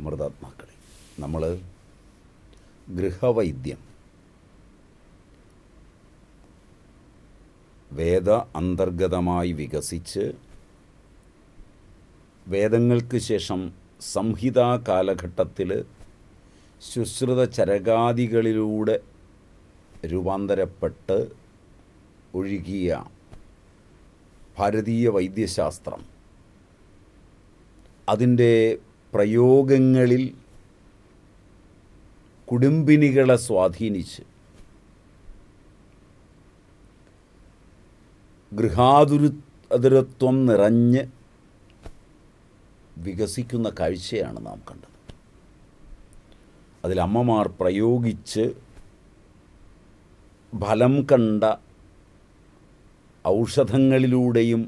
അമൃതാത്മാക്കളെ നമ്മൾ ഗൃഹവൈദ്യം വേദ അന്തർഗതമായി വികസിച്ച് വേദങ്ങൾക്ക് ശേഷം സംഹിതാ കാലഘട്ടത്തിൽ ശുശ്രുത ചരകാദികളിലൂടെ രൂപാന്തരപ്പെട്ട് ഒഴുകിയ ഭാരതീയ വൈദ്യശാസ്ത്രം അതിൻ്റെ പ്രയോഗങ്ങളിൽ കുടുംബിനികളെ സ്വാധീനിച്ച് ഗൃഹാതുരു അതിരത്വം നിറഞ്ഞ് വികസിക്കുന്ന കാഴ്ചയാണ് നാം കണ്ടത് അതിലമ്മമാർ പ്രയോഗിച്ച് ഫലം കണ്ട ഔഷധങ്ങളിലൂടെയും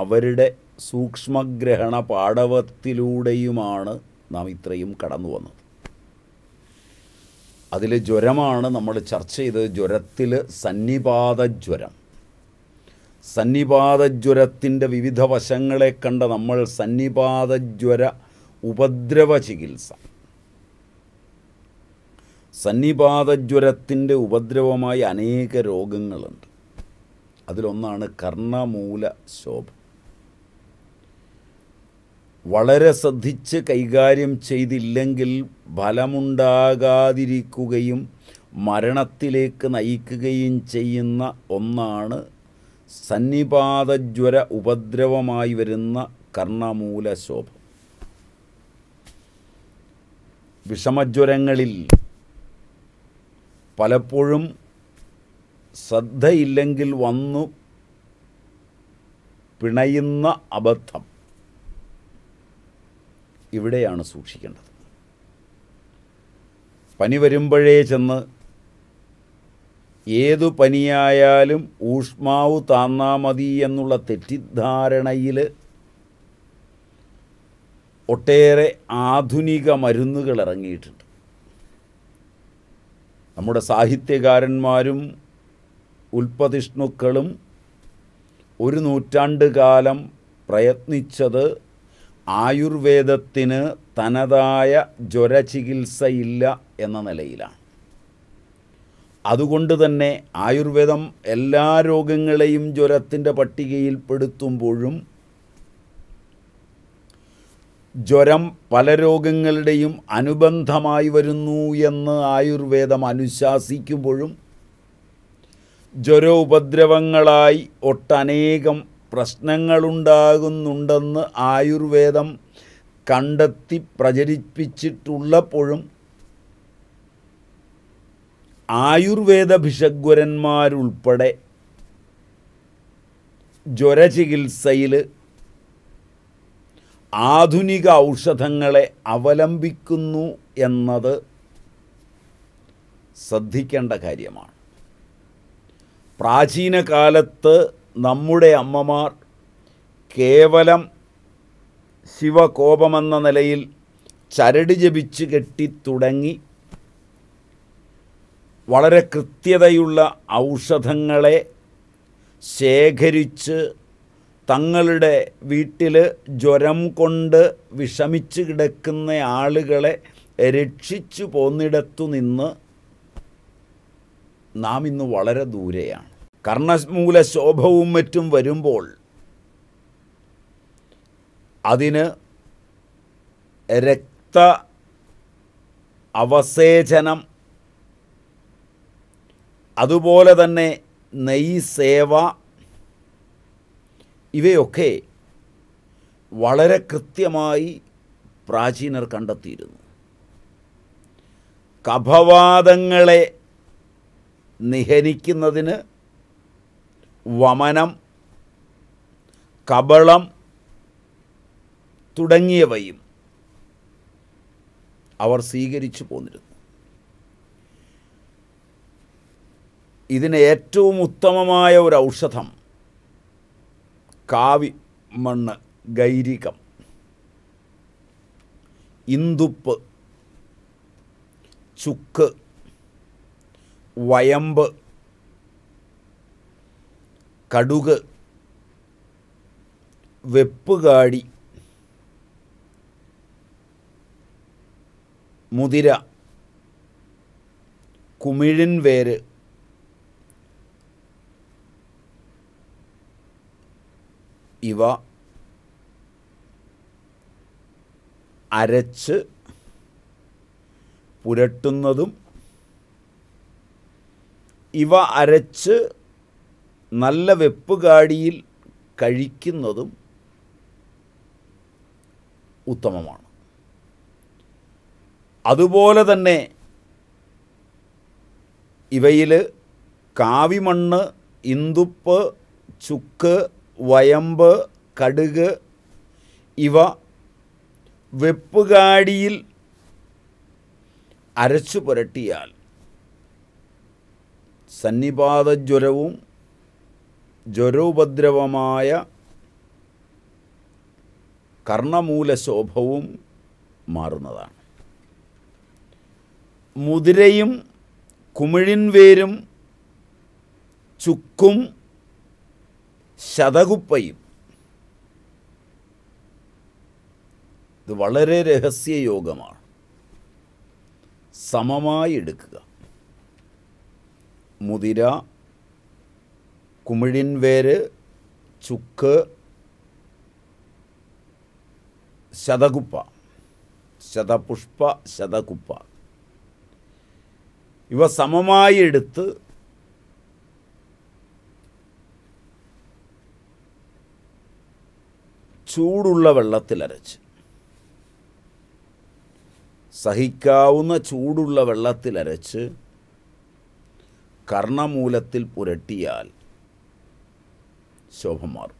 അവരുടെ സൂക്ഷ്മഗ്രഹണ പാടവത്തിലൂടെയുമാണ് നാം ഇത്രയും കടന്നു വന്നത് അതിൽ ജ്വരമാണ് നമ്മൾ ചർച്ച ചെയ്തത് ജ്വരത്തിൽ സന്നിപാത ജ്വരം സന്നിപാത ജ്വരത്തിൻ്റെ വിവിധ വശങ്ങളെ കണ്ട നമ്മൾ സന്നിപാത ജ്വര ഉപദ്രവ ചികിത്സ ജ്വരത്തിൻ്റെ ഉപദ്രവമായി അനേക രോഗങ്ങളുണ്ട് അതിലൊന്നാണ് കർണമൂല ശോഭം വളരെ ശ്രദ്ധിച്ച് കൈകാര്യം ചെയ്തില്ലെങ്കിൽ ഫലമുണ്ടാകാതിരിക്കുകയും മരണത്തിലേക്ക് നയിക്കുകയും ചെയ്യുന്ന ഒന്നാണ് സന്നിപാതജ്വര ഉപദ്രവമായി വരുന്ന കർണമൂലശോഭം വിഷമജ്വരങ്ങളിൽ പലപ്പോഴും ശ്രദ്ധയില്ലെങ്കിൽ വന്നു പിണയുന്ന അബദ്ധം ഇവിടെയാണ് സൂക്ഷിക്കേണ്ടത് പനി വരുമ്പോഴേ ചെന്ന് ഏതു പനിയായാലും ഊഷ്മാവ് താന്നാ മതി എന്നുള്ള തെറ്റിദ്ധാരണയിൽ ഒട്ടേറെ ആധുനിക മരുന്നുകൾ ഇറങ്ങിയിട്ടുണ്ട് നമ്മുടെ സാഹിത്യകാരന്മാരും ഉൽപ്പതിഷ്ണുക്കളും ഒരു നൂറ്റാണ്ട് കാലം പ്രയത്നിച്ചത് ആയുർവേദത്തിന് തനതായ ജ്വരചികിത്സയില്ല എന്ന നിലയിലാണ് അതുകൊണ്ട് തന്നെ ആയുർവേദം എല്ലാ രോഗങ്ങളെയും ജ്വരത്തിൻ്റെ പട്ടികയിൽ പെടുത്തുമ്പോഴും ജ്വരം പല രോഗങ്ങളുടെയും അനുബന്ധമായി വരുന്നു എന്ന് ആയുർവേദം അനുശാസിക്കുമ്പോഴും ജ്വരോപദ്രവങ്ങളായി ഒട്ടനേകം പ്രശ്നങ്ങളുണ്ടാകുന്നുണ്ടെന്ന് ആയുർവേദം കണ്ടെത്തി പ്രചരിപ്പിച്ചിട്ടുള്ളപ്പോഴും ആയുർവേദ ഭിഷഗ്വരന്മാരുൾപ്പെടെ ജ്വരചികിത്സയിൽ ആധുനിക ഔഷധങ്ങളെ അവലംബിക്കുന്നു എന്നത് ശ്രദ്ധിക്കേണ്ട കാര്യമാണ് പ്രാചീന കാലത്ത് നമ്മുടെ അമ്മമാർ കേവലം ശിവകോപമെന്ന നിലയിൽ ചരട് ജപിച്ച് കെട്ടിത്തുടങ്ങി വളരെ കൃത്യതയുള്ള ഔഷധങ്ങളെ ശേഖരിച്ച് തങ്ങളുടെ വീട്ടിൽ ജ്വരം കൊണ്ട് വിഷമിച്ച് കിടക്കുന്ന ആളുകളെ രക്ഷിച്ചു പോന്നിടത്തു നിന്ന് നാം ഇന്ന് വളരെ ദൂരെയാണ് ശോഭവും മറ്റും വരുമ്പോൾ അതിന് രക്ത അവസേചനം അതുപോലെ തന്നെ നെയ് സേവ ഇവയൊക്കെ വളരെ കൃത്യമായി പ്രാചീനർ കണ്ടെത്തിയിരുന്നു കഭവാദങ്ങളെ നിഹനിക്കുന്നതിന് വമനം കബളം തുടങ്ങിയവയും അവർ സ്വീകരിച്ചു പോന്നിരുന്നു ഇതിന് ഏറ്റവും ഉത്തമമായ ഒരു ഔഷധം കാവി മണ്ണ് ഗൈരികം ഇന്ദുപ്പ് ചുക്ക് വയമ്പ് കടുക് വെപ്പുകാടി മുതിര കുമിഴിൻ വേര് ഇവ അരച്ച് പുരട്ടുന്നതും ഇവ അരച്ച് നല്ല വെപ്പ് വെപ്പുകാടിയിൽ കഴിക്കുന്നതും ഉത്തമമാണ് അതുപോലെ തന്നെ ഇവയിൽ കാവിമണ്ണ് ഇന്ദുപ്പ് ചുക്ക് വയമ്പ് കടുക് ഇവ വെപ്പുകാടിയിൽ അരച്ചു പുരട്ടിയാൽ സന്നിപാതജ്വരവും ജ്വരോപദ്രവമായ കർണമൂലശോഭവും മാറുന്നതാണ് മുതിരയും കുമിഴിൻവേരും ചുക്കും ശതകുപ്പയും ഇത് വളരെ രഹസ്യ യോഗമാണ് സമമായി എടുക്കുക മുതിര കുമിഴിൻ വേര് ചുക്ക് ശതകുപ്പ ശതപുഷ്പ ശതകുപ്പ ഇവ സമമായി എടുത്ത് ചൂടുള്ള വെള്ളത്തിലരച്ച് സഹിക്കാവുന്ന ചൂടുള്ള വെള്ളത്തിലരച്ച് കർണമൂലത്തിൽ പുരട്ടിയാൽ ശോഭ മാറും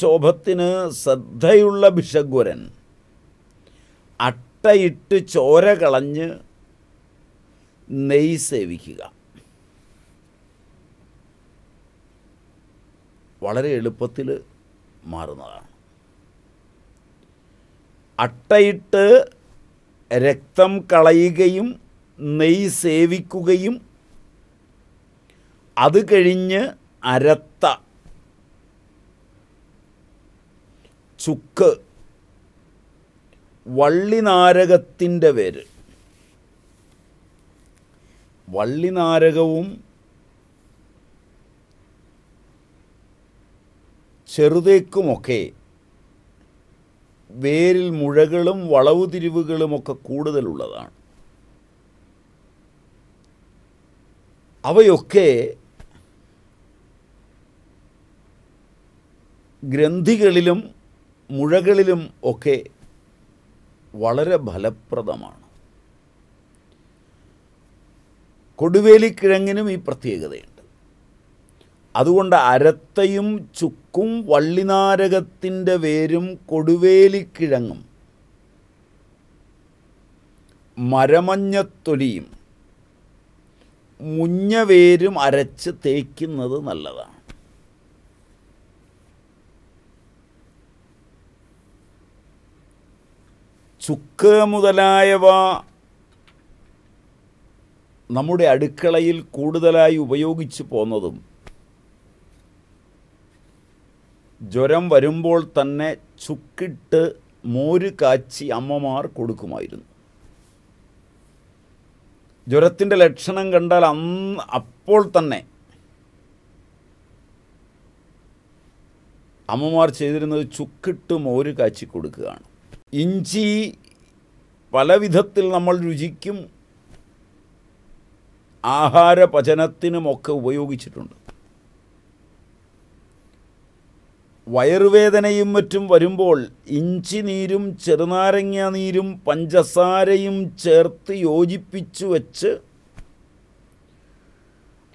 ശോഭത്തിന് ശ്രദ്ധയുള്ള ഭിഷഗ്വരൻ അട്ടയിട്ട് ചോര കളഞ്ഞ് നെയ് സേവിക്കുക വളരെ എളുപ്പത്തിൽ മാറുന്നതാണ് അട്ടയിട്ട് രക്തം കളയുകയും നെയ് സേവിക്കുകയും അത് കഴിഞ്ഞ് അരത്ത ചുക്ക് വള്ളിനാരകത്തിൻ്റെ പേര് വള്ളിനാരകവും ചെറുതേക്കുമൊക്കെ വേരിൽ മുഴകളും വളവു തിരിവുകളുമൊക്കെ കൂടുതലുള്ളതാണ് അവയൊക്കെ ഗ്രന്ഥികളിലും മുഴകളിലും ഒക്കെ വളരെ ഫലപ്രദമാണ് കൊടുവേലിക്കിഴങ്ങിനും ഈ പ്രത്യേകതയുണ്ട് അതുകൊണ്ട് അരത്തയും ചുക്കും വള്ളിനാരകത്തിൻ്റെ വേരും കൊടുവേലിക്കിഴങ്ങും മരമഞ്ഞത്തൊലിയും മുഞ്ഞവേരും അരച്ച് തേക്കുന്നത് നല്ലതാണ് ചുക്ക് മുതലായവ നമ്മുടെ അടുക്കളയിൽ കൂടുതലായി ഉപയോഗിച്ചു പോന്നതും ജ്വരം വരുമ്പോൾ തന്നെ ചുക്കിട്ട് മോര് കാച്ചി അമ്മമാർ കൊടുക്കുമായിരുന്നു ജ്വരത്തിൻ്റെ ലക്ഷണം കണ്ടാൽ അന്ന് അപ്പോൾ തന്നെ അമ്മമാർ ചെയ്തിരുന്നത് ചുക്കിട്ട് മോര് കാച്ചി കൊടുക്കുകയാണ് ഇഞ്ചി പല വിധത്തിൽ നമ്മൾ രുചിക്കും ആഹാര പചനത്തിനുമൊക്കെ ഉപയോഗിച്ചിട്ടുണ്ട് വയറുവേദനയും മറ്റും വരുമ്പോൾ ഇഞ്ചി നീരും ചെറുനാരങ്ങ നീരും പഞ്ചസാരയും ചേർത്ത് യോജിപ്പിച്ചു വച്ച്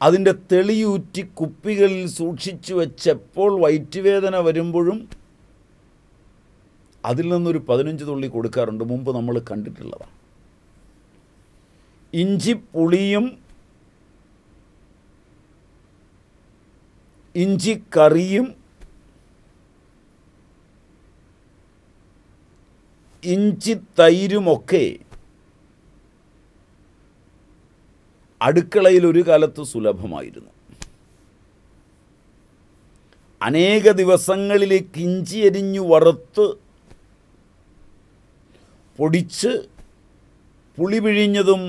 അതിൻ്റെ തെളിയൂറ്റി കുപ്പികളിൽ സൂക്ഷിച്ചു വെച്ചെപ്പോൾ വയറ്റുവേദന വരുമ്പോഴും അതിൽ നിന്നൊരു പതിനഞ്ച് തുള്ളി കൊടുക്കാറുണ്ട് മുമ്പ് നമ്മൾ കണ്ടിട്ടുള്ളതാണ് ഇഞ്ചി പുളിയും ഇഞ്ചി കറിയും ഇഞ്ചി തൈരുമൊക്കെ അടുക്കളയിൽ ഒരു കാലത്ത് സുലഭമായിരുന്നു അനേക ദിവസങ്ങളിലേക്ക് ഇഞ്ചി അരിഞ്ഞു വറുത്ത് പൊടിച്ച് പുളി പിഴിഞ്ഞതും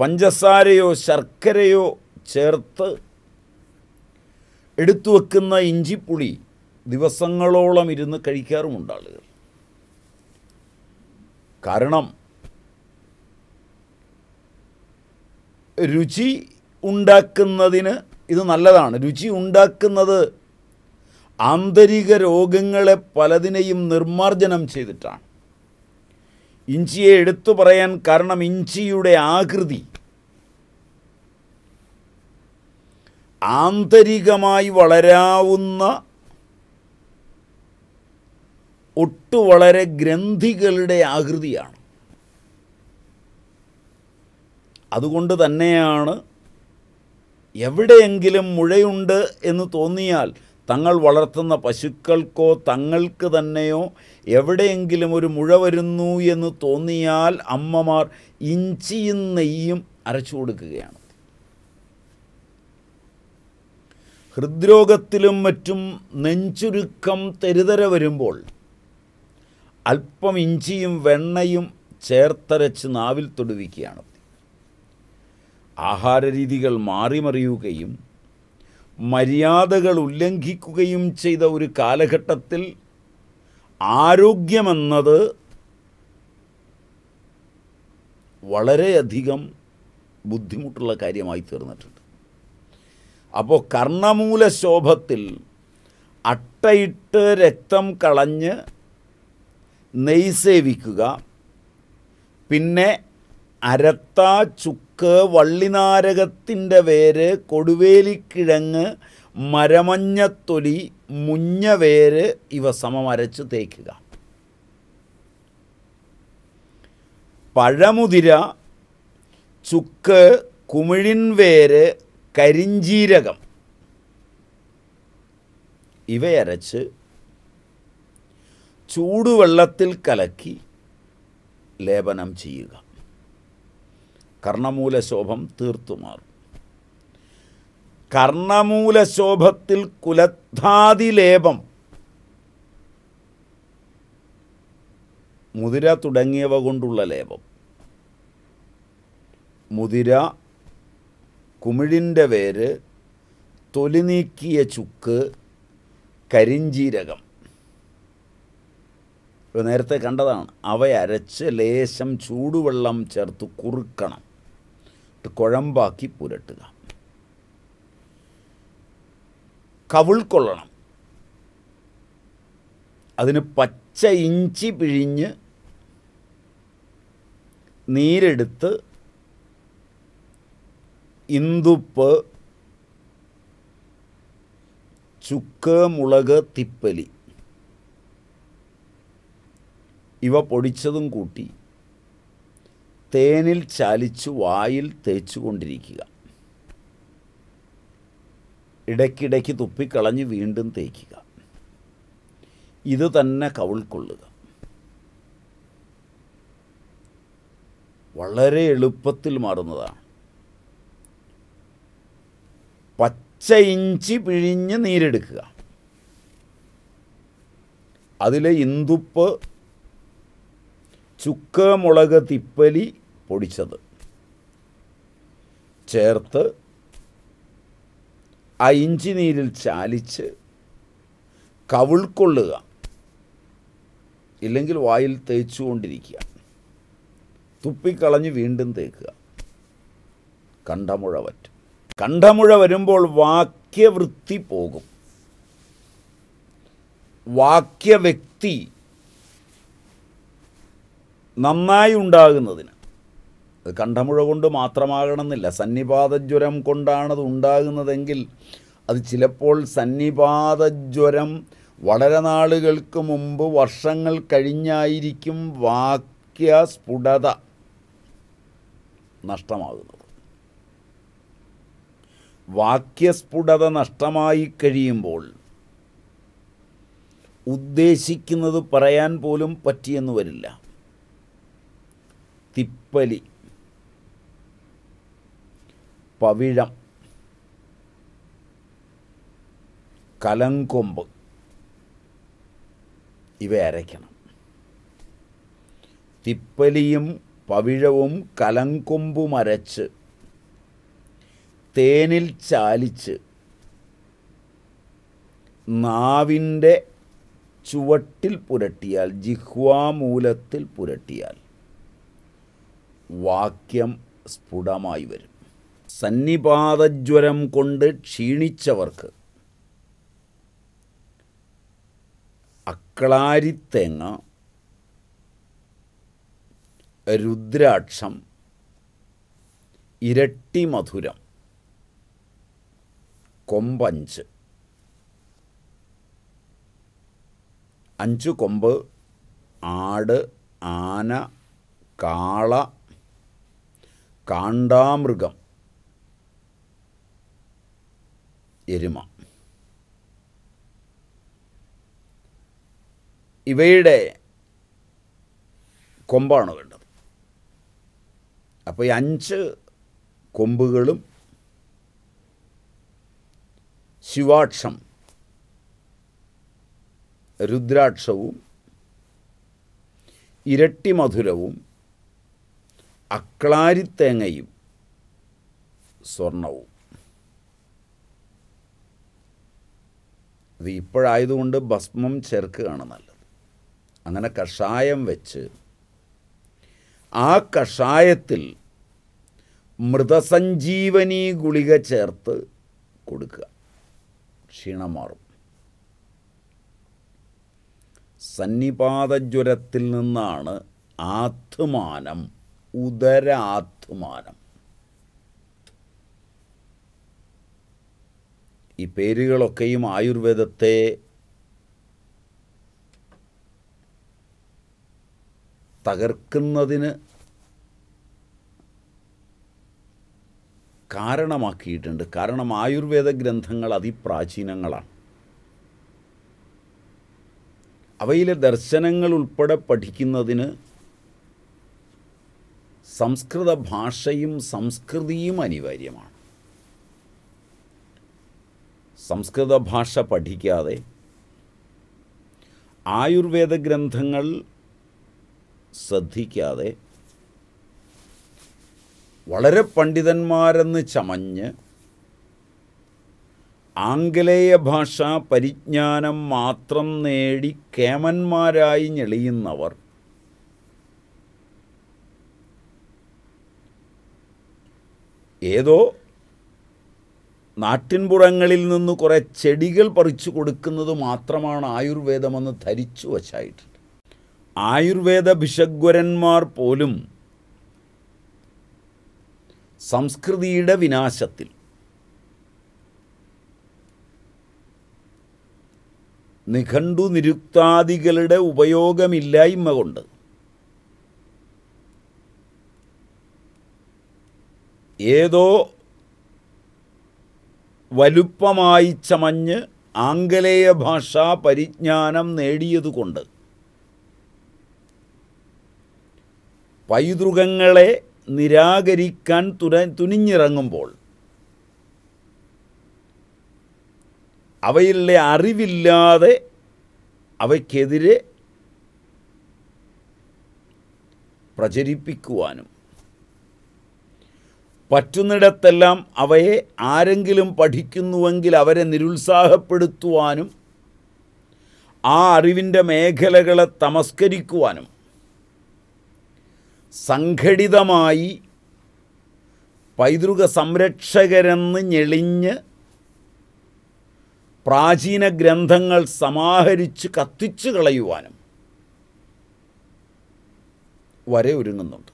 പഞ്ചസാരയോ ശർക്കരയോ ചേർത്ത് എടുത്തു വെക്കുന്ന ഇഞ്ചിപ്പുളി ദിവസങ്ങളോളം ഇരുന്ന് കഴിക്കാറുമുണ്ട് ആളുകൾ കാരണം രുചി ഉണ്ടാക്കുന്നതിന് ഇത് നല്ലതാണ് രുചി ഉണ്ടാക്കുന്നത് ആന്തരിക രോഗങ്ങളെ പലതിനെയും നിർമ്മാർജ്ജനം ചെയ്തിട്ടാണ് ഇഞ്ചിയെ എടുത്തു പറയാൻ കാരണം ഇഞ്ചിയുടെ ആകൃതി ആന്തരികമായി വളരാവുന്ന ഒട്ടു വളരെ ഗ്രന്ഥികളുടെ ആകൃതിയാണ് അതുകൊണ്ട് തന്നെയാണ് എവിടെയെങ്കിലും മുഴയുണ്ട് എന്ന് തോന്നിയാൽ തങ്ങൾ വളർത്തുന്ന പശുക്കൾക്കോ തങ്ങൾക്ക് തന്നെയോ എവിടെയെങ്കിലും ഒരു മുഴ വരുന്നു എന്ന് തോന്നിയാൽ അമ്മമാർ ഇഞ്ചിയും നെയ്യും അരച്ചു കൊടുക്കുകയാണ് ഹൃദ്രോഗത്തിലും മറ്റും നെഞ്ചുരുക്കം തെരുതര വരുമ്പോൾ അല്പം ഇഞ്ചിയും വെണ്ണയും ചേർത്തരച്ച് നാവിൽ തൊടുവിക്കുകയാണ് ആഹാരരീതികൾ മാറിമറിയുകയും മര്യാദകൾ ഉല്ലംഘിക്കുകയും ചെയ്ത ഒരു കാലഘട്ടത്തിൽ ആരോഗ്യമെന്നത് വളരെയധികം ബുദ്ധിമുട്ടുള്ള കാര്യമായി തീർന്നിട്ടുണ്ട് അപ്പോൾ കർണമൂല ശോഭത്തിൽ അട്ടയിട്ട് രക്തം കളഞ്ഞ് നെയ്സേവിക്കുക പിന്നെ അരത്ത ചുക്ക് വള്ളിനാരകത്തിൻ്റെ വേര് കൊടുവേലിക്കിഴങ്ങ് മരമഞ്ഞത്തൊലി വേര് ഇവ സമമരച്ച് തേക്കുക പഴമുതിര ചുക്ക് വേര് കരിഞ്ചീരകം ഇവയരച്ച് ചൂടുവെള്ളത്തിൽ കലക്കി ലേപനം ചെയ്യുക കർണമൂലശോഭം തീർത്തു മാറും കർണമൂലശോഭത്തിൽ കുലത്താതിലേപം മുതിര തുടങ്ങിയവ കൊണ്ടുള്ള ലേപം മുതിര കുമിഴിൻ്റെ വേര് തൊലി നീക്കിയ ചുക്ക് കരിഞ്ചീരകം നേരത്തെ കണ്ടതാണ് അവയരച്ച് ലേശം ചൂടുവെള്ളം ചേർത്ത് കുറുക്കണം കുഴമ്പാക്കി പുരട്ടുക കവിൾക്കൊള്ളണം അതിന് പച്ച ഇഞ്ചി പിഴിഞ്ഞ് നീരെടുത്ത് ഇന്ദുപ്പ് ചുക്ക് മുളക് തിപ്പലി ഇവ പൊടിച്ചതും കൂട്ടി തേനിൽ ചാലിച്ചു വായിൽ തേച്ചു കൊണ്ടിരിക്കുക ഇടയ്ക്കിടയ്ക്ക് തുപ്പിക്കളഞ്ഞ് വീണ്ടും തേക്കുക ഇത് തന്നെ കവിൾക്കൊള്ളുക വളരെ എളുപ്പത്തിൽ മാറുന്നതാണ് പച്ച ഇഞ്ചി പിഴിഞ്ഞ് നീരെടുക്കുക അതിലെ ഇന്ദുപ്പ് ചുക്ക് മുളക് തിപ്പലി പൊടിച്ചത് ചേർത്ത് ആ ഇഞ്ചി നീരിൽ ചാലിച്ച് കവിൾക്കൊള്ളുക ഇല്ലെങ്കിൽ വായിൽ തേച്ചുകൊണ്ടിരിക്കുക തുപ്പിക്കളഞ്ഞ് വീണ്ടും തേക്കുക കണ്ടമുഴ പറ്റും കണ്ടമുഴ വരുമ്പോൾ വാക്യവൃത്തി പോകും വാക്യവ്യക്തി നന്നായി ഉണ്ടാകുന്നതിന് അത് കണ്ഠമുഴ കൊണ്ട് മാത്രമാകണമെന്നില്ല സന്നിപാതജ്വരം കൊണ്ടാണത് ഉണ്ടാകുന്നതെങ്കിൽ അത് ചിലപ്പോൾ സന്നിപാതജ്വരം വളരെ നാളുകൾക്ക് മുമ്പ് വർഷങ്ങൾ കഴിഞ്ഞായിരിക്കും വാക്യസ്ഫുടത നഷ്ടമാകുന്നത് വാക്യസ്ഫുടത നഷ്ടമായി കഴിയുമ്പോൾ ഉദ്ദേശിക്കുന്നത് പറയാൻ പോലും പറ്റിയെന്ന് വരില്ല തിപ്പലി പവിഴം കലങ്കൊമ്പ് ഇവ അരയ്ക്കണം തിപ്പലിയും പവിഴവും കലങ്കൊമ്പും അരച്ച് തേനിൽ ചാലിച്ച് നാവിൻ്റെ ചുവട്ടിൽ പുരട്ടിയാൽ ജിഹ്വാമൂലത്തിൽ പുരട്ടിയാൽ വാക്യം സ്ഫുടമായി വരും സന്നിപാതജ്വരം കൊണ്ട് ക്ഷീണിച്ചവർക്ക് അക്ളാരിത്തേങ്ങ രുദ്രാക്ഷം ഇരട്ടി മധുരം കൊമ്പഞ്ച് അഞ്ചു കൊമ്പ് ആട് ആന കാള കാണ്ടാമൃഗം എരുമ ഇവയുടെ കൊമ്പാണ് വേണ്ടത് അപ്പോൾ ഈ അഞ്ച് കൊമ്പുകളും ശിവാക്ഷം രുദ്രാക്ഷവും ഇരട്ടി മധുരവും അക്ലാരിത്തേങ്ങയും സ്വർണവും അത് ഇപ്പോഴായതുകൊണ്ട് ഭസ്മം ചേർക്കുകയാണ് നല്ലത് അങ്ങനെ കഷായം വെച്ച് ആ കഷായത്തിൽ മൃതസഞ്ജീവനി ഗുളിക ചേർത്ത് കൊടുക്കുക ക്ഷീണം മാറും സന്നിപാതജ്വരത്തിൽ നിന്നാണ് ആത്മാനം ഉദരാത്മാനം ഈ പേരുകളൊക്കെയും ആയുർവേദത്തെ തകർക്കുന്നതിന് കാരണമാക്കിയിട്ടുണ്ട് കാരണം ആയുർവേദ ഗ്രന്ഥങ്ങൾ അതിപ്രാചീനങ്ങളാണ് അവയിലെ ദർശനങ്ങൾ ഉൾപ്പെടെ പഠിക്കുന്നതിന് സംസ്കൃത ഭാഷയും സംസ്കൃതിയും അനിവാര്യമാണ് സംസ്കൃത ഭാഷ പഠിക്കാതെ ആയുർവേദ ഗ്രന്ഥങ്ങൾ ശ്രദ്ധിക്കാതെ വളരെ പണ്ഡിതന്മാരെന്ന് ചമഞ്ഞ് ആംഗലേയ ഭാഷ പരിജ്ഞാനം മാത്രം നേടി കേമന്മാരായി ഞെളിയുന്നവർ ഏതോ നാട്ടിൻപുറങ്ങളിൽ നിന്ന് കുറേ ചെടികൾ പറിച്ചു കൊടുക്കുന്നത് മാത്രമാണ് ആയുർവേദമെന്ന് ധരിച്ചു വച്ചായിട്ടുണ്ട് ആയുർവേദ ഭിഷഗ്വരന്മാർ പോലും സംസ്കൃതിയുടെ വിനാശത്തിൽ നിഘണ്ടു നിരുക്താദികളുടെ ഉപയോഗമില്ലായ്മ കൊണ്ട് ഏതോ വലുപ്പമായി ചമഞ്ഞ് ആംഗലേയ ഭാഷാ പരിജ്ഞാനം നേടിയതുകൊണ്ട് പൈതൃകങ്ങളെ നിരാകരിക്കാൻ തുര തുനിഞ്ഞിറങ്ങുമ്പോൾ അവയിലെ അറിവില്ലാതെ അവയ്ക്കെതിരെ പ്രചരിപ്പിക്കുവാനും പറ്റുന്നിടത്തെല്ലാം അവയെ ആരെങ്കിലും പഠിക്കുന്നുവെങ്കിൽ അവരെ നിരുത്സാഹപ്പെടുത്തുവാനും ആ അറിവിൻ്റെ മേഖലകളെ തമസ്കരിക്കുവാനും സംഘടിതമായി പൈതൃക സംരക്ഷകരെന്ന് ഞെളിഞ്ഞ് പ്രാചീന ഗ്രന്ഥങ്ങൾ സമാഹരിച്ച് കത്തിച്ചു കളയുവാനും വരെ ഒരുങ്ങുന്നുണ്ട്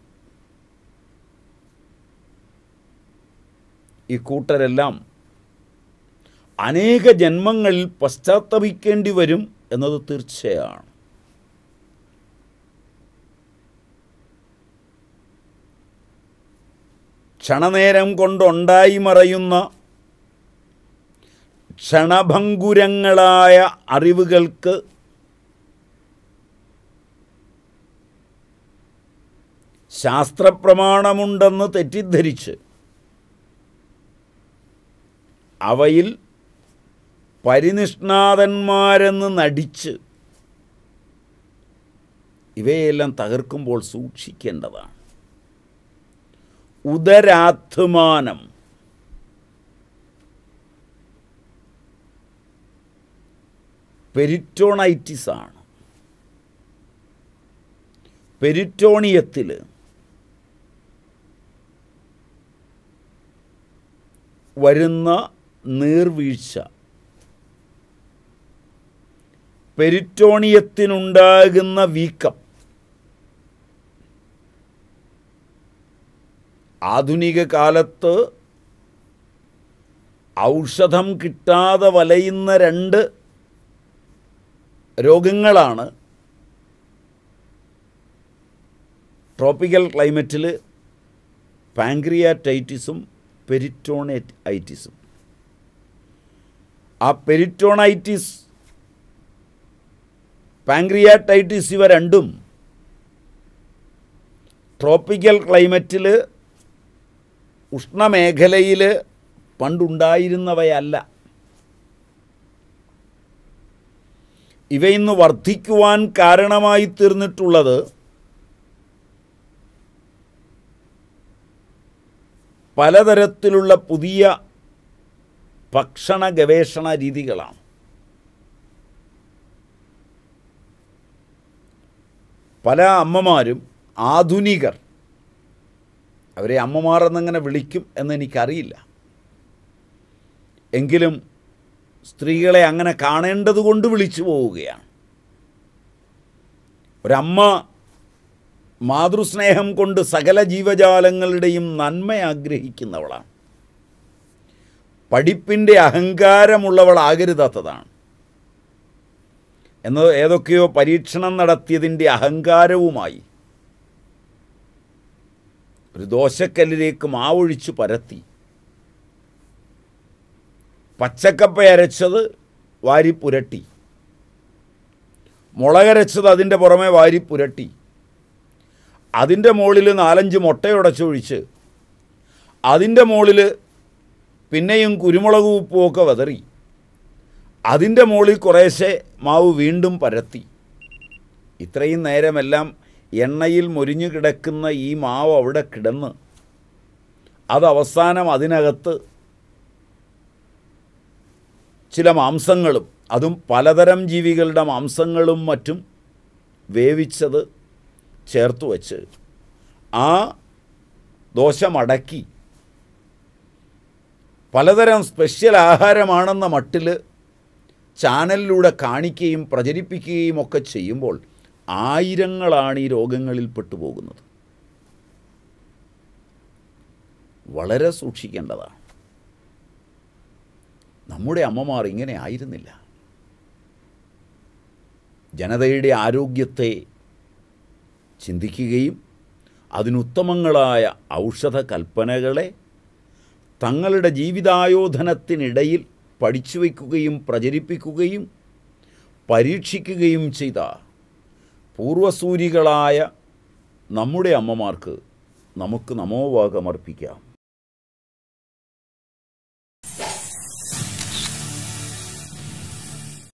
ഈ കൂട്ടരെല്ലാം അനേക ജന്മങ്ങളിൽ പശ്ചാത്തപിക്കേണ്ടി വരും എന്നത് തീർച്ചയാണ് ക്ഷണനേരം കൊണ്ടുണ്ടായി മറയുന്ന ക്ഷണഭങ്കുരങ്ങളായ അറിവുകൾക്ക് ശാസ്ത്രപ്രമാണമുണ്ടെന്ന് തെറ്റിദ്ധരിച്ച് അവയിൽ പരിനിഷ്ണാതന്മാരെന്ന് നടിച്ച് ഇവയെല്ലാം തകർക്കുമ്പോൾ സൂക്ഷിക്കേണ്ടതാണ് ഉദരാധ്വാനം പെരിറ്റോണൈറ്റിസ് ആണ് പെരിറ്റോണിയത്തിൽ വരുന്ന നീർവീഴ്ച പെരിറ്റോണിയത്തിനുണ്ടാകുന്ന വീക്കം ആധുനിക കാലത്ത് ഔഷധം കിട്ടാതെ വലയുന്ന രണ്ട് രോഗങ്ങളാണ് ട്രോപ്പിക്കൽ ക്ലൈമറ്റിൽ പാങ്ക്രിയാറ്റൈറ്റിസും പെരിറ്റോണേറ്റ് ഐറ്റിസും ആ പെരിറ്റോണൈറ്റിസ് പാങ്ക്രിയാറ്റൈറ്റിസ് ഇവ രണ്ടും ട്രോപ്പിക്കൽ ക്ലൈമറ്റിൽ ഉഷ്ണമേഖലയിൽ പണ്ടുണ്ടായിരുന്നവയല്ല ഇവയിന്ന് വർദ്ധിക്കുവാൻ കാരണമായി തീർന്നിട്ടുള്ളത് പലതരത്തിലുള്ള പുതിയ ഭക്ഷണ ഗവേഷണ രീതികളാണ് പല അമ്മമാരും ആധുനികർ അവരെ അമ്മമാർ എന്നങ്ങനെ വിളിക്കും എന്നെനിക്കറിയില്ല എങ്കിലും സ്ത്രീകളെ അങ്ങനെ കാണേണ്ടത് കൊണ്ട് വിളിച്ചു പോവുകയാണ് ഒരമ്മ മാതൃസ്നേഹം കൊണ്ട് സകല ജീവജാലങ്ങളുടെയും നന്മ ആഗ്രഹിക്കുന്നവളാണ് പഠിപ്പിൻ്റെ അഹങ്കാരമുള്ളവളാകരുതാത്തതാണ് എന്നത് ഏതൊക്കെയോ പരീക്ഷണം നടത്തിയതിൻ്റെ അഹങ്കാരവുമായി ഒരു ദോശക്കല്ലിലേക്ക് മാവൊഴിച്ചു പരത്തി പച്ചക്കപ്പ അരച്ചത് പുരട്ടി മുളകരച്ചത് അതിൻ്റെ പുറമെ പുരട്ടി അതിൻ്റെ മുകളിൽ നാലഞ്ച് മുട്ടയുടച്ചൊഴിച്ച് അതിൻ്റെ മുകളിൽ പിന്നെയും കുരുമുളക് ഉപ്പുമൊക്കെ വതറി അതിൻ്റെ മുകളിൽ കുറേശ്ശെ മാവ് വീണ്ടും പരത്തി ഇത്രയും നേരമെല്ലാം എണ്ണയിൽ മൊരിഞ്ഞു കിടക്കുന്ന ഈ മാവ് അവിടെ കിടന്ന് അത് അവസാനം അതിനകത്ത് ചില മാംസങ്ങളും അതും പലതരം ജീവികളുടെ മാംസങ്ങളും മറ്റും വേവിച്ചത് ചേർത്ത് വച്ച് ആ ദോശ മടക്കി പലതരം സ്പെഷ്യൽ ആഹാരമാണെന്ന മട്ടിൽ ചാനലിലൂടെ കാണിക്കുകയും പ്രചരിപ്പിക്കുകയും ഒക്കെ ചെയ്യുമ്പോൾ ആയിരങ്ങളാണ് ഈ രോഗങ്ങളിൽ പെട്ടുപോകുന്നത് വളരെ സൂക്ഷിക്കേണ്ടതാണ് നമ്മുടെ അമ്മമാർ ഇങ്ങനെ ആയിരുന്നില്ല ജനതയുടെ ആരോഗ്യത്തെ ചിന്തിക്കുകയും അതിനുത്തമങ്ങളായ ഔഷധ കൽപ്പനകളെ തങ്ങളുടെ ജീവിതായോധനത്തിനിടയിൽ പഠിച്ചു വയ്ക്കുകയും പ്രചരിപ്പിക്കുകയും പരീക്ഷിക്കുകയും ചെയ്ത പൂർവസൂരികളായ നമ്മുടെ അമ്മമാർക്ക് നമുക്ക് നമോവാകമർപ്പിക്കാം